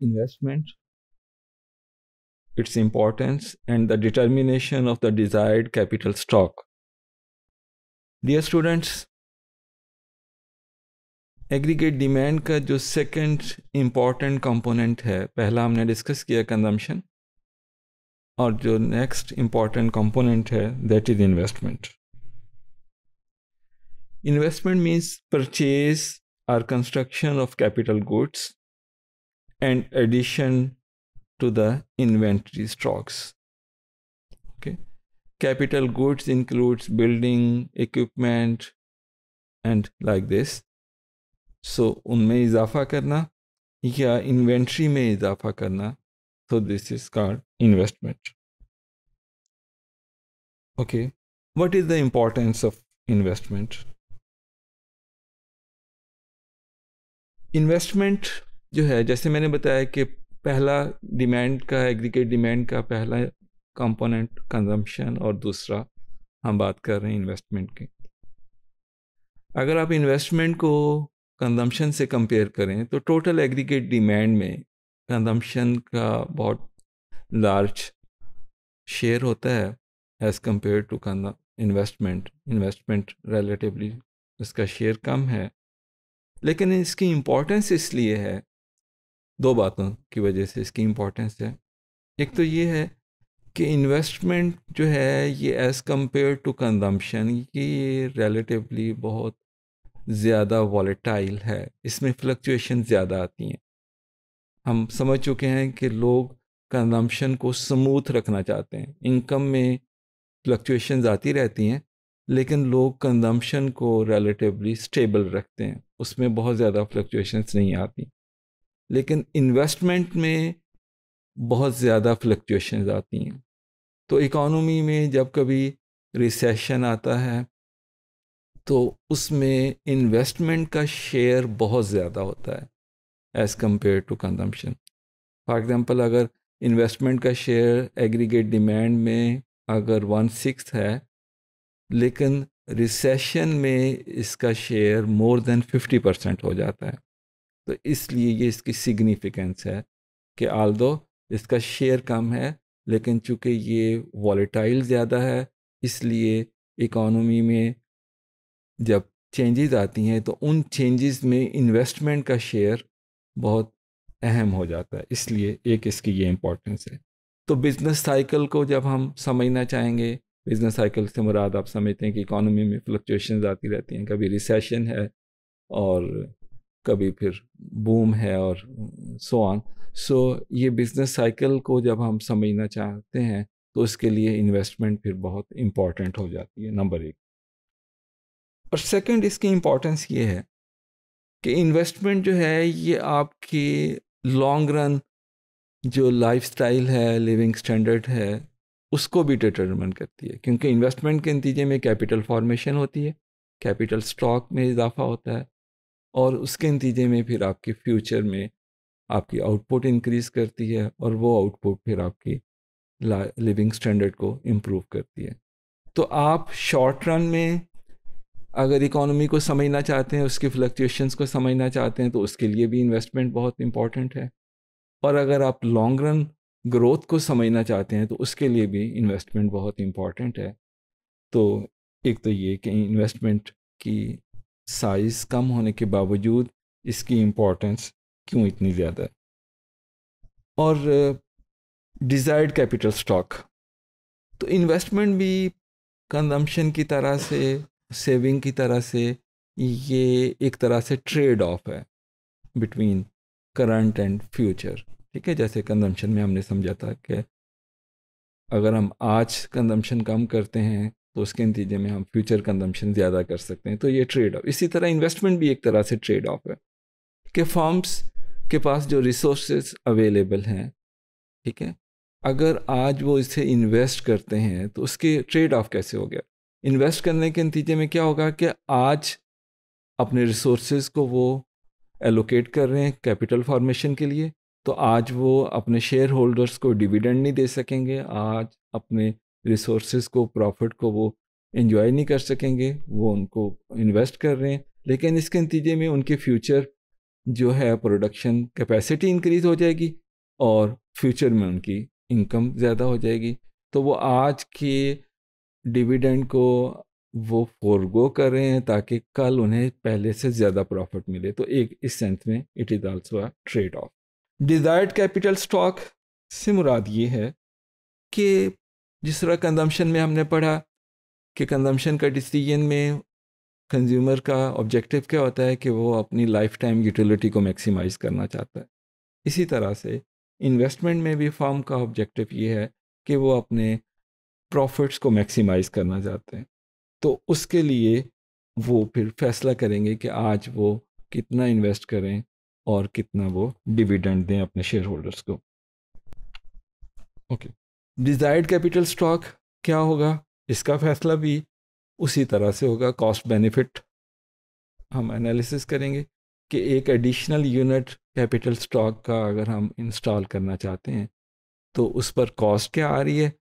investment, its importance, and the determination of the desired capital stock. Dear students, aggregate demand का जो second important component है पहला हमने discuss किया consumption और जो नेक्स्ट इम्पॉर्टेंट कंपोनेंट है that is investment investment means purchase or construction of capital goods and addition to the inventory stocks. Okay. Capital goods includes building, equipment, and like this. So उनमें इजाफा karna, ya inventory me इजाफा karna. So this is called investment. Okay. What is the importance of investment? Investment जो है जैसे मैंने बताया कि पहला डिमांड का एग्रीगेट डिमांड का पहला कंपोनेंट कंजम्पशन और दूसरा हम बात कर रहे हैं इन्वेस्टमेंट की अगर आप इन्वेस्टमेंट को कंजम्पशन से कंपेयर करें तो टोटल एग्रीगेट डिमांड में कंजम्पशन का बहुत लार्ज शेयर होता है as compared to investment investment relatively इसका शेयर कम है लेकिन इसकी इम्पोर्टेंस इसलिए है दो बातों की वजह से इसकी इम्पोर्टेंस है एक तो ये है कि इन्वेस्टमेंट जो है ये एज़ कम्पेयर टू कंजम्पशन ये रिलेटिवली बहुत ज़्यादा वॉलेटाइल है इसमें फ्लक्चुएशन ज़्यादा आती हैं हम समझ चुके हैं कि लोग कंजम्पशन को स्मूथ रखना चाहते हैं इनकम में फ्लक्चुएशंस आती रहती हैं लेकिन लोग कंजम्पशन को रिलेटिवली स्टेबल रखते हैं उसमें बहुत ज़्यादा फ्लक्चुएशंस नहीं आती लेकिन इन्वेस्टमेंट में बहुत ज़्यादा फ्लक्चुएशन आती हैं तो इकोनॉमी में जब कभी रिसेशन आता है तो उसमें इन्वेस्टमेंट का शेयर बहुत ज़्यादा होता है as compared to consumption for example अगर इन्वेस्टमेंट का शेयर एग्रीगेट डिमांड में अगर वन सिक्स है लेकिन रिसेशन में इसका share more than fifty percent हो जाता है तो इसलिए ये इसकी सिग्निफिकेंस है कि आल दो इसका शेयर कम है लेकिन चूँकि ये वॉलेटाइल ज़्यादा है इसलिए इकॉनमी में जब चेंजेस आती हैं तो उन चेंजेस में इन्वेस्टमेंट का शेयर बहुत अहम हो जाता है इसलिए एक इसकी ये इम्पोर्टेंस है तो बिज़नेस साइकिल को जब हम समझना चाहेंगे बिज़नेस साइकिल से मुराद आप समझते हैं कि इकॉनमी में फ्लक्चुएशंस आती रहती हैं कभी रिसेशन है और कभी फिर बूम है और सो ऑन सो ये बिजनेस साइकिल को जब हम समझना चाहते हैं तो इसके लिए इन्वेस्टमेंट फिर बहुत इम्पॉर्टेंट हो जाती है नंबर एक और सेकंड इसकी इम्पोर्टेंस ये है कि इन्वेस्टमेंट जो है ये आपकी लॉन्ग रन जो लाइफ है लिविंग स्टैंडर्ड है उसको भी डिटरमिन करती है क्योंकि इन्वेस्टमेंट के नतीजे में कैपिटल फॉर्मेशन होती है कैपिटल स्टॉक में इजाफा होता है और उसके नतीजे में फिर आपके फ्यूचर में आपकी आउटपुट इंक्रीज़ करती है और वो आउटपुट फिर आपकी लिविंग स्टैंडर्ड को इम्प्रूव करती है तो आप शॉर्ट रन में अगर इकोनॉमी को समझना चाहते हैं उसके फ्लक्चुएशंस को समझना चाहते हैं तो उसके लिए भी इन्वेस्टमेंट बहुत इम्पॉर्टेंट है और अगर आप लॉन्ग रन ग्रोथ को समझना चाहते हैं तो उसके लिए भी इन्वेस्टमेंट बहुत इम्पॉर्टेंट है तो एक तो ये कि इन्वेस्टमेंट की साइज़ कम होने के बावजूद इसकी इम्पोर्टेंस क्यों इतनी ज़्यादा है और डिज़ायर्ड कैपिटल स्टॉक तो इन्वेस्टमेंट भी कंजम्पशन की तरह से सेविंग की तरह से ये एक तरह से ट्रेड ऑफ है बिटवीन करंट एंड फ्यूचर ठीक है जैसे कंजम्पशन में हमने समझा था कि अगर हम आज कंजम्पशन कम करते हैं तो उसके नतीजे में हम फ्यूचर कंजम्पशन ज़्यादा कर सकते हैं तो ये ट्रेड ऑफ इसी तरह इन्वेस्टमेंट भी एक तरह से ट्रेड ऑफ है कि फॉर्म्स के पास जो रिसोर्स अवेलेबल हैं ठीक है अगर आज वो इसे इन्वेस्ट करते हैं तो उसके ट्रेड ऑफ कैसे हो गया इन्वेस्ट करने के नतीजे में क्या होगा कि आज अपने रिसोर्स को वो एलोकेट कर रहे हैं कैपिटल फॉर्मेशन के लिए तो आज वो अपने शेयर होल्डर्स को डिविडेंड नहीं दे सकेंगे आज अपने रिसोर्स को प्रॉफिट को वो इन्जॉय नहीं कर सकेंगे वो उनको इन्वेस्ट कर रहे हैं लेकिन इसके नतीजे में उनके फ्यूचर जो है प्रोडक्शन कैपेसिटी इंक्रीज हो जाएगी और फ्यूचर में उनकी इनकम ज़्यादा हो जाएगी तो वो आज के डिविडेंड को वो फोरगो कर रहे हैं ताकि कल उन्हें पहले से ज़्यादा प्रॉफिट मिले तो एक इस सेंस में it is also a trade off desired capital stock से मुराद ये है कि जिस तरह कंजम्पशन में हमने पढ़ा कि कंजम्पशन का डिसीजन में कंज्यूमर का ऑब्जेक्टिव क्या होता है कि वो अपनी लाइफ टाइम यूटिलिटी को मैक्सिमाइज करना चाहता है इसी तरह से इन्वेस्टमेंट में भी फॉर्म का ऑब्जेक्टिव ये है कि वो अपने प्रॉफिट्स को मैक्सिमाइज करना चाहते हैं तो उसके लिए वो फिर फैसला करेंगे कि आज वो कितना इन्वेस्ट करें और कितना वो डिविडेंड दें अपने शेयर होल्डर्स को okay okay. Desired capital stock क्या होगा इसका फैसला भी उसी तरह से होगा कॉस्ट बेनिफिट हम एनालिसिस करेंगे कि एक एडिशनल यूनिट कैपिटल स्टॉक का अगर हम इंस्टॉल करना चाहते हैं तो उस पर कॉस्ट क्या आ रही है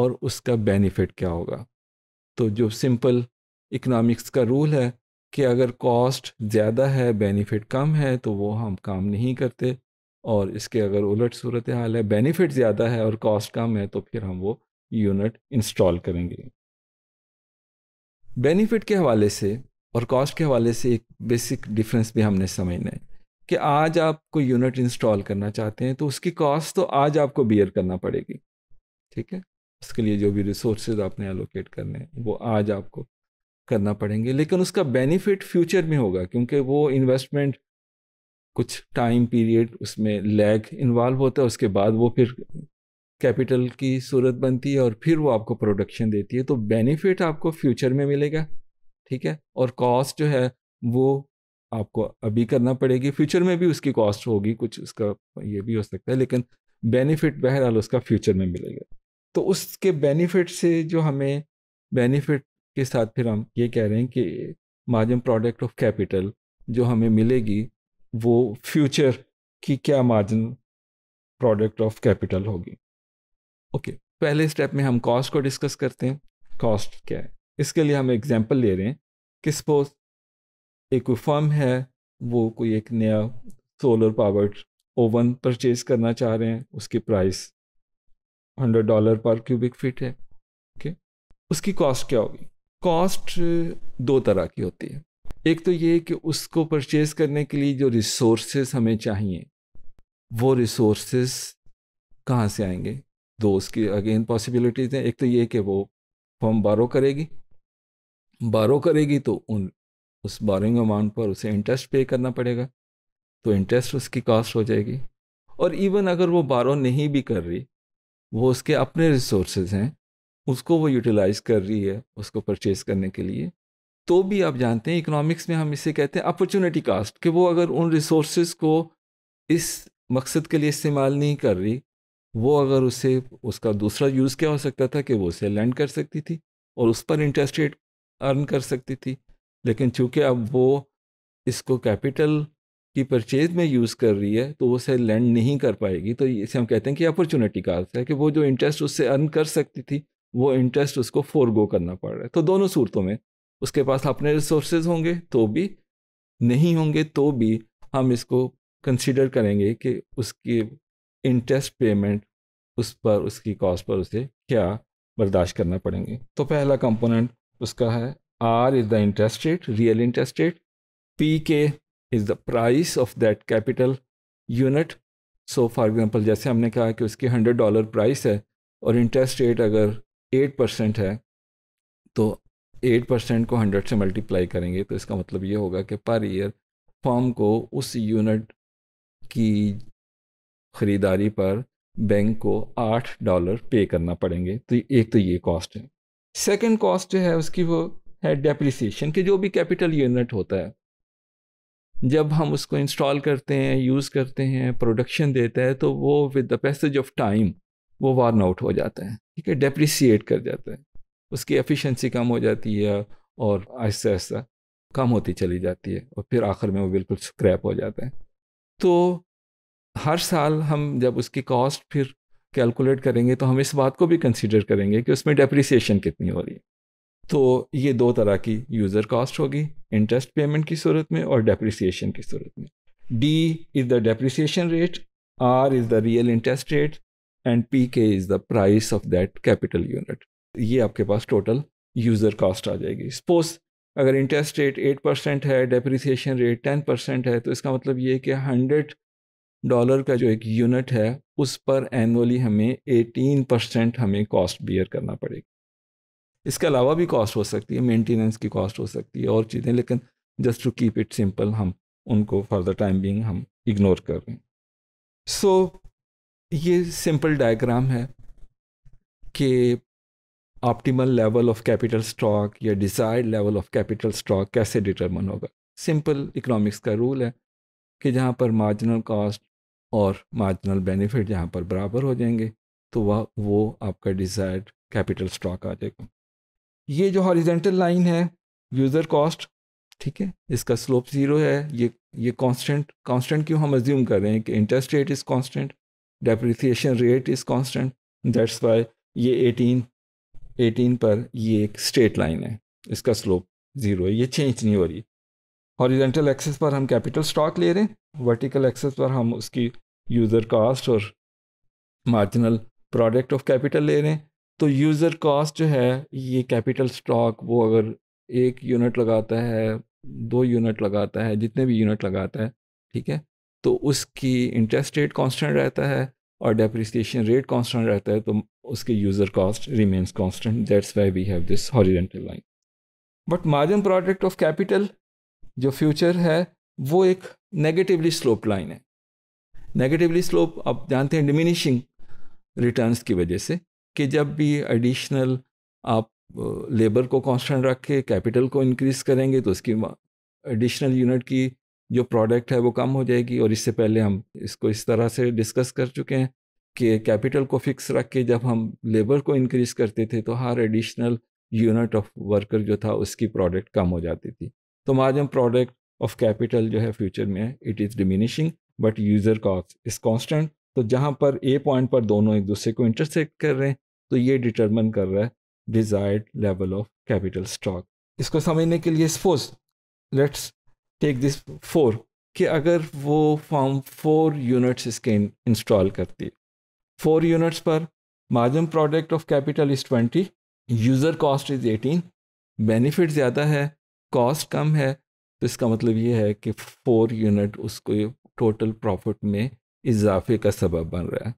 और उसका बेनिफिट क्या होगा तो जो सिंपल इकनॉमिक्स का रूल है कि अगर कॉस्ट ज़्यादा है बेनिफिट कम है तो वो हम काम नहीं करते और इसके अगर उलट सूरत हाल है बेनिफिट ज़्यादा है और कॉस्ट कम है तो फिर हम वो यूनिट इंस्टॉल करेंगे बेनिफिट के हवाले से और कॉस्ट के हवाले से एक बेसिक डिफरेंस भी हमने समझना है कि आज आप कोई यूनिट इंस्टॉल करना चाहते हैं तो उसकी कॉस्ट तो आज आपको बियर करना पड़ेगी ठीक है उसके लिए जो भी रिसोर्सेज आपने एलोकेट करने हैं वो आज आपको करना पड़ेंगे लेकिन उसका बेनिफिट फ्यूचर में होगा क्योंकि वो इन्वेस्टमेंट कुछ टाइम पीरियड उसमें लैग इन्वॉल्व होता है उसके बाद वो फिर कैपिटल की सूरत बनती है और फिर वो आपको प्रोडक्शन देती है तो बेनिफिट आपको फ्यूचर में मिलेगा ठीक है और कॉस्ट जो है वो आपको अभी करना पड़ेगी फ्यूचर में भी उसकी कॉस्ट होगी कुछ उसका ये भी हो सकता है लेकिन बेनिफिट बहरहाल उसका फ्यूचर में मिलेगा तो उसके बेनिफिट से जो हमें बेनिफिट के साथ फिर हम ये कह रहे हैं कि माजम प्रोडक्ट ऑफ कैपिटल जो हमें मिलेगी वो फ्यूचर की क्या मार्जिन प्रोडक्ट ऑफ कैपिटल होगी ओके okay, पहले स्टेप में हम कॉस्ट को डिस्कस करते हैं कॉस्ट क्या है इसके लिए हम एग्जांपल ले रहे हैं कि सपोज एक कोई फर्म है वो कोई एक नया सोलर पावर्ड ओवन परचेज करना चाह रहे हैं उसकी price hundred dollar per cubic feet है ओके okay? उसकी कॉस्ट क्या होगी कॉस्ट दो तरह की होती है एक तो ये कि उसको परचेज करने के लिए जो रिसोर्सेज हमें चाहिए वो रिसोर्सेज कहाँ से आएंगे दो उसकी अगेन पॉसिबिलिटीज़ हैं एक तो ये कि वो फॉर्म बारो करेगी बारो करेगी तो उन उस बारोइंग अमाउंट पर उसे इंटरेस्ट पे करना पड़ेगा तो इंटरेस्ट उसकी कास्ट हो जाएगी और इवन अगर वो बारो नहीं भी कर रही वो उसके अपने रिसोर्सेज हैं उसको वो यूटिलाइज़ कर रही है उसको परचेज़ करने के लिए तो भी आप जानते हैं इकोनॉमिक्स में हम इसे कहते हैं अपॉर्चुनिटी कास्ट कि वो अगर उन रिसोर्स को इस मकसद के लिए इस्तेमाल नहीं कर रही वो अगर उसे उसका दूसरा यूज़ क्या हो सकता था कि वो उसे लैंड कर सकती थी और उस पर इंटरेस्ट रेट अर्न कर सकती थी लेकिन चूंकि अब वो इसको कैपिटल की परचेज में यूज़ कर रही है तो वो उसे लैंड नहीं कर पाएगी तो इसे हम कहते हैं कि अपॉर्चुनिटी कास्ट है कि वो जो इंटरेस्ट उससे अर्न कर सकती थी वो इंटरेस्ट उसको फोरगो करना पड़ रहा है तो दोनों सूरतों में उसके पास अपने रिसोर्सेज होंगे तो भी नहीं होंगे तो भी हम इसको कंसिडर करेंगे कि उसकी इंटरेस्ट पेमेंट उस पर उसकी कॉस्ट पर उसे क्या बर्दाश्त करना पड़ेंगे तो पहला कंपोनेंट उसका है r is the interest rate real interest rate P K is the price of that capital unit so for example जैसे हमने कहा कि उसकी हंड्रेड डॉलर प्राइस है और इंटरेस्ट रेट अगर एट परसेंट है तो एट परसेंट को हंड्रेड से मल्टीप्लाई करेंगे तो इसका मतलब ये होगा कि पर ईयर फॉर्म को उस यूनिट की ख़रीदारी पर बैंक को आठ डॉलर पे करना पड़ेंगे तो एक तो ये कॉस्ट है सेकंड कॉस्ट जो है उसकी वो है डेप्रिसिएशन के जो भी कैपिटल यूनिट होता है जब हम उसको इंस्टॉल करते हैं यूज़ करते हैं प्रोडक्शन देता है तो वो with the passage of time वो वार्न आउट हो जाता है ठीक है डेप्रिसिएट कर जाता है उसकी एफिशिएंसी कम हो जाती है और आहिस्ता आहिस्ता कम होती चली जाती है और फिर आखिर में वो बिल्कुल स्क्रैप हो जाते हैं तो हर साल हम जब उसकी कॉस्ट फिर कैलकुलेट करेंगे तो हम इस बात को भी कंसिडर करेंगे कि उसमें डेप्रिसिएशन कितनी हो रही है तो ये दो तरह की यूज़र कॉस्ट होगी इंटरेस्ट पेमेंट की सूरत में और डेप्रिसिएशन की सूरत में D is the depreciation rate r is the real interest rate and P K is the price of that capital unit ये आपके पास टोटल यूज़र कॉस्ट आ जाएगी सपोज अगर इंटरेस्ट रेट एट परसेंट है डेप्रिसिएशन रेट टेन परसेंट है तो इसका मतलब ये कि हंड्रेड डॉलर का जो एक यूनिट है उस पर एनुअली हमें एटीन परसेंट हमें कॉस्ट बियर करना पड़ेगा इसके अलावा भी कॉस्ट हो सकती है मेंटेनेंस की कॉस्ट हो सकती है और चीज़ें लेकिन just to keep it simple हम उनको फॉर द टाइम बींग हम इग्नोर कर रहे हैं सो so, ये सिंपल डायग्राम है कि optimal level of capital stock या desired level of capital stock कैसे डिटरमन होगा सिंपल इकोनॉमिक्स का रूल है कि जहाँ पर मार्जिनल कॉस्ट और मार्जिनल बेनिफिट जहाँ पर बराबर हो जाएंगे तो वह वो आपका डिज़ायर्ड कैपिटल स्टॉक आ जाएगा ये जो हॉरिजेंटल लाइन है यूज़र कॉस्ट ठीक है इसका स्लोप ज़ीरो है ये ये कांस्टेंट कांस्टेंट क्यों हम अज्यूम कर रहे हैं कि interest rate is constant depreciation rate is constant that's why ये एटीन 18 पर ये एक स्ट्रेट लाइन है इसका स्लोप ज़ीरो है ये चेंज नहीं हो रही हॉरिजेंटल एक्सेस पर हम कैपिटल स्टॉक ले रहे हैं वर्टिकल एक्सेस पर हम उसकी यूज़र कास्ट और मार्जिनल प्रोडक्ट ऑफ कैपिटल ले रहे हैं तो यूज़र कास्ट जो है ये कैपिटल स्टॉक वो अगर एक यूनिट लगाता है दो यूनिट लगाता है जितने भी यूनिट लगाता है ठीक है तो उसकी इंटरेस्ट रेट कांस्टेंट रहता है और डेप्रिसिएशन रेट कांस्टेंट रहता है तो उसके user cost remains constant that's why we have this horizontal line but margin product of capital जो फ्यूचर है वो एक नेगेटिवली स्लोप लाइन है नेगेटिवली स्लोप आप जानते हैं डिमिनिशिंग रिटर्न्स की वजह से कि जब भी एडिशनल आप लेबर को कांस्टेंट रख के कैपिटल को इंक्रीज करेंगे तो उसकी एडिशनल यूनिट की जो प्रोडक्ट है वो कम हो जाएगी और इससे पहले हम इसको इस तरह से डिस्कस कर चुके हैं के कैपिटल को फिक्स रख के जब हम लेबर को इंक्रीज करते थे तो हर एडिशनल यूनिट ऑफ वर्कर जो था उसकी प्रोडक्ट कम हो जाती थी तो आज हम प्रोडक्ट ऑफ कैपिटल जो है फ्यूचर में it is diminishing but user cost is constant तो जहाँ पर ए पॉइंट पर दोनों एक दूसरे को इंटरसेक्ट कर रहे हैं तो ये डिटर्मन कर रहा है desired level of capital stock इसको समझने के लिए suppose let's take this four कि अगर वो फॉर्म फोर यूनिट्स इसके इंस्टॉल करती है फोर यूनिट्स पर Margin product of capital is twenty user cost is eighteen benefit ज़्यादा है कॉस्ट कम है तो इसका मतलब ये है कि फोर यूनिट उसको टोटल प्रॉफिट में इजाफे का सबब बन रहा है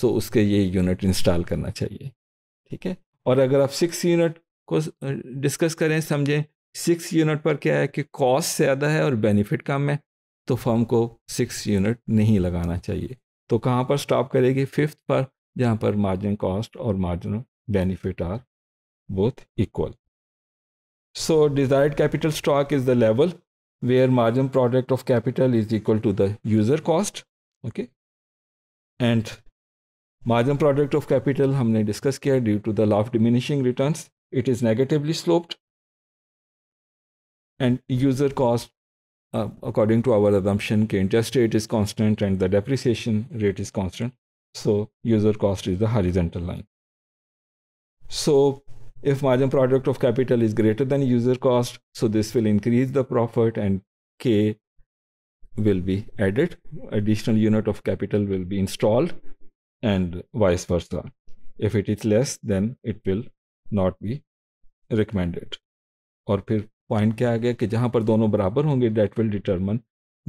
सो उसके ये यूनिट इंस्टॉल करना चाहिए ठीक है और अगर आप सिक्स यूनिट को डिस्कस करें समझें सिक्स यूनिट पर क्या है कि कॉस्ट ज़्यादा है और बेनिफिट कम है तो फर्म को सिक्स यूनिट नहीं लगाना चाहिए तो कहाँ पर स्टॉप करेगी फिफ्थ पर जहाँ पर मार्जिन कॉस्ट और margin benefit are both equal so desired capital stock is the level where margin product of capital is equal to the user cost okay and margin product of capital हमने discuss किया due to the law of diminishing return it is negatively sloped and user cost Uh, according to our assumption, interest rate is constant and the depreciation rate is constant. So user cost is the horizontal line. So if margin product of capital is greater than user cost, so this will increase the profit and K will be added. Additional unit of capital will be installed and vice versa. If it is less, then it will not be recommended. Or. Point क्या आ गया कि जहाँ पर दोनों बराबर होंगे that will determine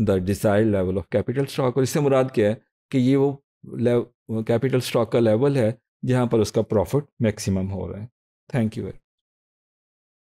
the desire level of capital stock और इससे मुराद क्या है कि ये वो कैपिटल स्टॉक का लेवल है जहाँ पर उसका प्रॉफिट मैक्सिमम हो रहा है थैंक यू वेरी